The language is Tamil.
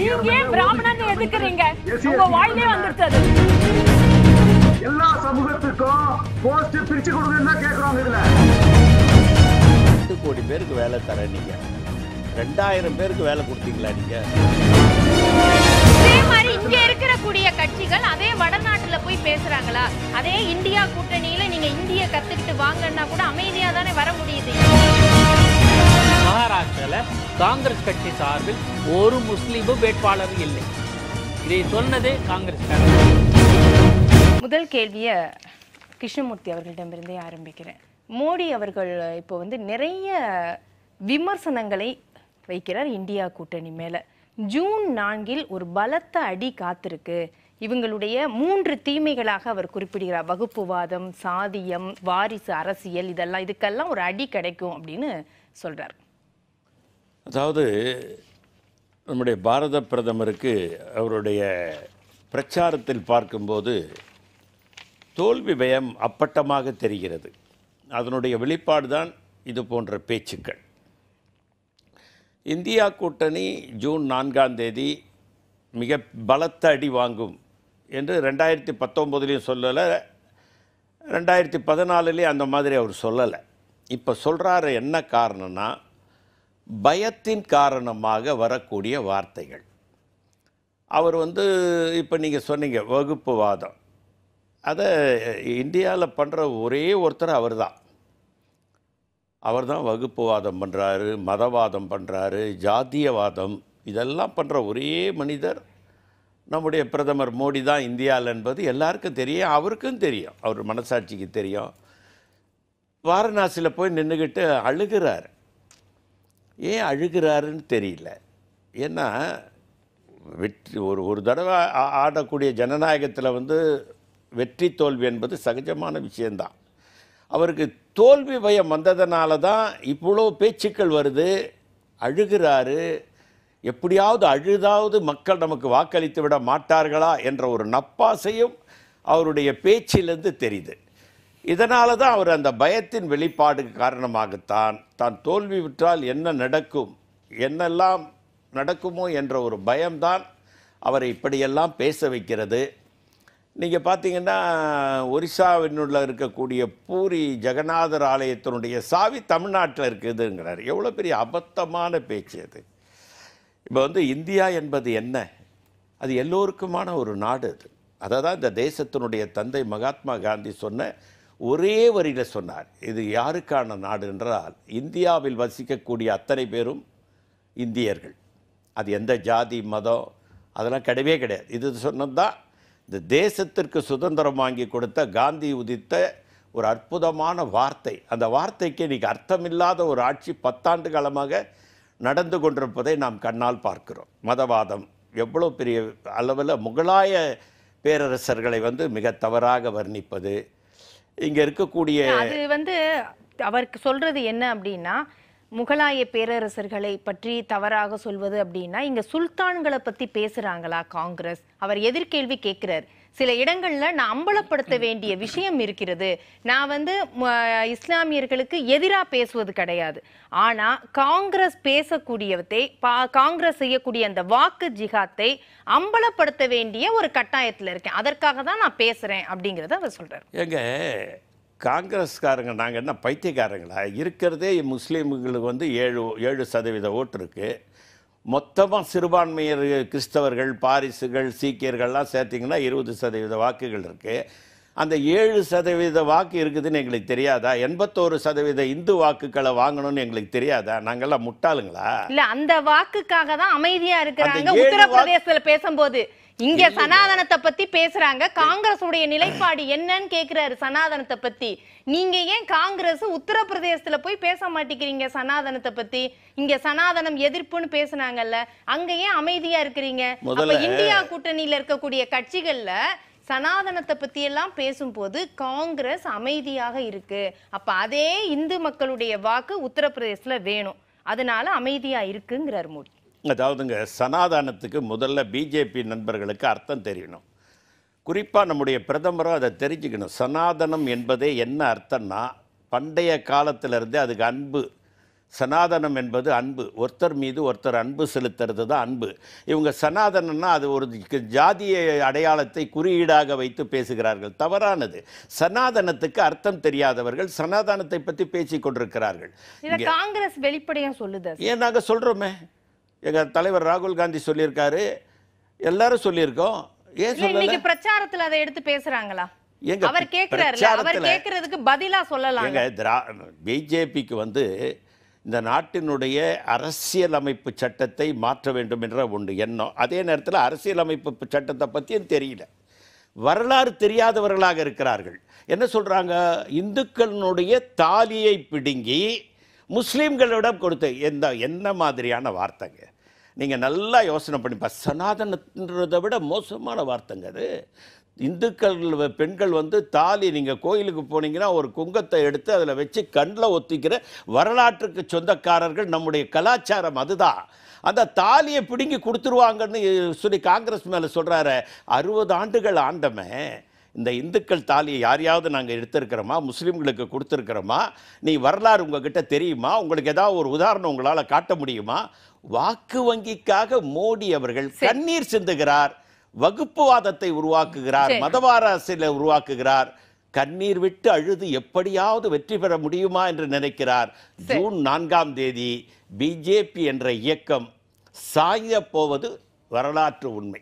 நீங்க ஏன் பிராமணன் எதுக்குறீங்க உங்க வாயிலே வந்துருச்சு எல்லா சமூகத்துக்கும் போஸ்ட் பிரிச்சு கொடுங்கன்னா கேக்குறாங்க இதுல எட்டு கோடி பேருக்கு வேலை தர நீங்க ரெண்டாயிரம் பேருக்கு வேலை கொடுத்தீங்களா நீங்க அதே மாதிரி இங்க இருக்கிற கூடிய கட்சிகள் அதே வடநாட்டுல போய் பேசுறாங்களா அதே இந்தியா கூட்டணியில நீங்க இந்திய கத்துக்கிட்டு வாங்கன்னா கூட அமைதியா தானே வர முடியும் காங்கிரஸ் கட்சி சார்பில் ஒரு முஸ்லீமும் வேட்பாளர் இல்லை இதை சொன்னதே காங்கிரஸ் முதல் கேள்வியை கிருஷ்ணமூர்த்தி அவர்களிடமிருந்தே ஆரம்பிக்கிறேன் மோடி அவர்கள் இப்போ வந்து நிறைய விமர்சனங்களை வைக்கிறார் இந்தியா கூட்டணி மேலே ஜூன் நான்கில் ஒரு பலத்த அடி காத்திருக்கு இவங்களுடைய மூன்று தீமைகளாக அவர் குறிப்பிடுகிறார் வகுப்புவாதம் சாதியம் வாரிசு அரசியல் இதெல்லாம் இதுக்கெல்லாம் ஒரு அடி கிடைக்கும் அப்படின்னு சொல்கிறார் அதாவது நம்முடைய பாரத பிரதமருக்கு அவருடைய பிரச்சாரத்தில் பார்க்கும்போது தோல்வி பயம் அப்பட்டமாக தெரிகிறது அதனுடைய வெளிப்பாடு தான் இது போன்ற பேச்சுக்கள் இந்தியா கூட்டணி ஜூன் நான்காம் தேதி மிக பலத்த அடி வாங்கும் என்று ரெண்டாயிரத்தி பத்தொம்போதுலேயும் சொல்லலை ரெண்டாயிரத்தி பதினாலுலேயும் அந்த மாதிரி அவர் சொல்லலை இப்போ சொல்கிறாரு என்ன காரணம்னா பயத்தின் காரணமாக வரக்கூடிய வார்த்தைகள் அவர் வந்து இப்போ நீங்கள் சொன்னீங்க வகுப்புவாதம் அதை இந்தியாவில் பண்ணுற ஒரே ஒருத்தர் அவர் தான் அவர் தான் வகுப்புவாதம் பண்ணுறாரு மதவாதம் பண்ணுறாரு ஜாதியவாதம் இதெல்லாம் பண்ணுற ஒரே மனிதர் நம்முடைய பிரதமர் மோடி தான் இந்தியாவில் என்பது எல்லாருக்கும் தெரியும் அவருக்கும் தெரியும் அவர் மனசாட்சிக்கு தெரியும் வாரணாசியில் போய் நின்றுக்கிட்டு அழுகிறாரு ஏன் அழுகிறாருன்னு தெரியல ஏன்னா வெற்றி ஒரு ஒரு தடவை ஆடக்கூடிய ஜனநாயகத்தில் வந்து வெற்றி தோல்வி என்பது சகஜமான விஷயந்தான் அவருக்கு தோல்வி பயம் வந்ததுனால தான் இவ்வளோ பேச்சுக்கள் வருது அழுகிறாரு எப்படியாவது அழுதாவது மக்கள் நமக்கு வாக்களித்து விட மாட்டார்களா என்ற ஒரு நப்பாசையும் அவருடைய பேச்சிலிருந்து தெரியுது இதனால தான் அவர் அந்த பயத்தின் வெளிப்பாடுக்கு காரணமாகத்தான் தான் தோல்வி விட்டால் என்ன நடக்கும் என்னெல்லாம் நடக்குமோ என்ற ஒரு பயம்தான் அவரை இப்படியெல்லாம் பேச வைக்கிறது நீங்கள் பார்த்தீங்கன்னா ஒரிசாவினுள்ள இருக்கக்கூடிய பூரி ஜெகநாதர் ஆலயத்தினுடைய சாவி தமிழ்நாட்டில் இருக்குதுங்கிறார் எவ்வளோ பெரிய அபத்தமான பேச்சு அது இப்போ வந்து இந்தியா என்பது என்ன அது எல்லோருக்குமான ஒரு நாடு அது அதை தான் இந்த தேசத்தினுடைய தந்தை மகாத்மா காந்தி சொன்ன ஒரே வரியில் சொன்னார் இது யாருக்கான நாடு என்றால் இந்தியாவில் வசிக்கக்கூடிய அத்தனை பேரும் இந்தியர்கள் அது எந்த ஜாதி மதம் அதெல்லாம் கிடையவே கிடையாது இது சொன்னதுதான் தான் இந்த தேசத்திற்கு சுதந்திரம் வாங்கி கொடுத்த காந்தி உதித்த ஒரு அற்புதமான வார்த்தை அந்த வார்த்தைக்கு இன்றைக்கி அர்த்தமில்லாத ஒரு ஆட்சி பத்தாண்டு காலமாக நடந்து கொண்டிருப்பதை நாம் கண்ணால் பார்க்கிறோம் மதவாதம் எவ்வளோ பெரிய அளவில் முகலாய பேரரசர்களை வந்து மிக தவறாக வர்ணிப்பது இங்க இருக்கக்கூடிய அது வந்து அவருக்கு சொல்றது என்ன அப்படின்னா முகலாய பேரரசர்களை பற்றி தவறாக சொல்வது அப்படின்னா இங்க சுல்தான்களை பத்தி பேசுறாங்களா காங்கிரஸ் அவர் எதிர்கேள்வி கேட்கிறார் சில இடங்கள்ல நான் அம்பலப்படுத்த வேண்டிய விஷயம் இருக்கிறது நான் வந்து இஸ்லாமியர்களுக்கு எதிராக பேசுவது கிடையாது ஆனா காங்கிரஸ் பேசக்கூடியவத்தை காங்கிரஸ் செய்யக்கூடிய அந்த வாக்கு ஜிகாத்தை அம்பலப்படுத்த வேண்டிய ஒரு கட்டாயத்தில் இருக்கேன் அதற்காக தான் நான் பேசுறேன் அப்படிங்கிறத அவர் சொல்றாரு எங்க காங்கிரஸ்காரங்க நாங்கள் என்ன பைத்தியக்காரங்களா இருக்கிறதே முஸ்லீம்களுக்கு வந்து ஏழு ஏழு சதவீத ஓட்டு இருக்குது மொத்தமாக சிறுபான்மையர் கிறிஸ்தவர்கள் பாரிசுகள் சீக்கியர்கள்லாம் சேர்த்திங்கன்னா இருபது சதவீத வாக்குகள் இருக்குது அந்த ஏழு சதவீத வாக்கு இருக்குதுன்னு எங்களுக்கு தெரியாதா எண்பத்தோரு சதவீத இந்து வாக்குகளை வாங்கணும்னு எங்களுக்கு தெரியாதா நாங்கெல்லாம் முட்டாளுங்களா இல்ல அந்த வாக்குக்காக தான் அமைதியா இருக்கிறாங்க உத்தரப்பிரதேசத்துல பேசும்போது இங்க சனாதனத்தை பத்தி பேசுறாங்க காங்கிரஸ் உடைய நிலைப்பாடு என்னன்னு கேக்குறாரு சனாதனத்தை பத்தி நீங்க ஏன் காங்கிரஸ் உத்தரப்பிரதேசத்துல போய் பேச மாட்டேங்கிறீங்க சனாதனத்தை பத்தி இங்க சனாதனம் எதிர்ப்புன்னு பேசுனாங்கல்ல அங்க ஏன் அமைதியா இருக்கிறீங்க இந்தியா கூட்டணியில இருக்கக்கூடிய கட்சிகள்ல சனாதனத்தை பத்தி எல்லாம் பேசும்போது காங்கிரஸ் அமைதியாக இருக்கு அப்ப அதே இந்து மக்களுடைய வாக்கு உத்தரப்பிரதேசத்துல வேணும் அதனால அமைதியா இருக்குங்கிறார் மோடி அதாவதுங்க சனாதானத்துக்கு முதல்ல பிஜேபி நண்பர்களுக்கு அர்த்தம் தெரியணும் குறிப்பாக நம்முடைய பிரதமரும் அதை தெரிஞ்சுக்கணும் சனாதனம் என்பதே என்ன அர்த்தம்னா பண்டைய காலத்திலிருந்து அதுக்கு அன்பு சனாதனம் என்பது அன்பு ஒருத்தர் மீது ஒருத்தர் அன்பு செலுத்துறது தான் அன்பு இவங்க சனாதனம்னா அது ஒரு ஜாதிய அடையாளத்தை குறியீடாக வைத்து பேசுகிறார்கள் தவறானது சனாதனத்துக்கு அர்த்தம் தெரியாதவர்கள் சனாதனத்தை பற்றி பேசிக் கொண்டிருக்கிறார்கள் காங்கிரஸ் வெளிப்படையாக சொல்லுது ஏன் நாங்கள் சொல்கிறோமே எங்கள் தலைவர் ராகுல் காந்தி சொல்லியிருக்காரு எல்லாரும் சொல்லியிருக்கோம் ஏன் சொல்லல பிரச்சாரத்தில் அதை எடுத்து பேசுறாங்களா எங்க அவர் கேட்கிறாரு அவர் கேட்கறதுக்கு பதிலா சொல்லலாம் எங்க பிஜேபிக்கு வந்து இந்த நாட்டினுடைய அரசியலமைப்பு சட்டத்தை மாற்ற வேண்டும் என்ற ஒன்று எண்ணம் அதே நேரத்தில் அரசியலமைப்பு சட்டத்தை பற்றியும் தெரியல வரலாறு தெரியாதவர்களாக இருக்கிறார்கள் என்ன சொல்கிறாங்க இந்துக்களினுடைய தாலியை பிடுங்கி முஸ்லீம்களிடம் கொடுத்த எந்த என்ன மாதிரியான வார்த்தைங்க நீங்கள் நல்லா யோசனை பண்ணிப்பா சனாதனன்றதை விட மோசமான வார்த்தைங்க அது இந்துக்கள் பெண்கள் வந்து தாலி நீங்கள் கோயிலுக்கு போனீங்கன்னா ஒரு குங்கத்தை எடுத்து அதில் வச்சு கண்ணில் ஒத்திக்கிற வரலாற்றுக்கு சொந்தக்காரர்கள் நம்முடைய கலாச்சாரம் அதுதான் அந்த தாலியை பிடுங்கி கொடுத்துருவாங்கன்னு சொல்லி காங்கிரஸ் மேலே சொல்கிறாரு அறுபது ஆண்டுகள் ஆண்டமே இந்த இந்துக்கள் தாலியை யாரையாவது நாங்கள் எடுத்திருக்கிறோமா முஸ்லீம்களுக்கு கொடுத்துருக்குறோமா நீ வரலாறு உங்ககிட்ட தெரியுமா உங்களுக்கு ஏதாவது ஒரு உதாரணம் உங்களால் காட்ட முடியுமா வாக்கு வங்கிக்காக மோடி அவர்கள் கண்ணீர் சிந்துகிறார் வகுப்புவாதத்தை உருவாக்குகிறார் மதவார அரசியலை உருவாக்குகிறார் கண்ணீர் விட்டு அழுது எப்படியாவது வெற்றி பெற முடியுமா என்று நினைக்கிறார் ஜூன் நான்காம் தேதி பிஜேபி என்ற இயக்கம் சாய போவது வரலாற்று உண்மை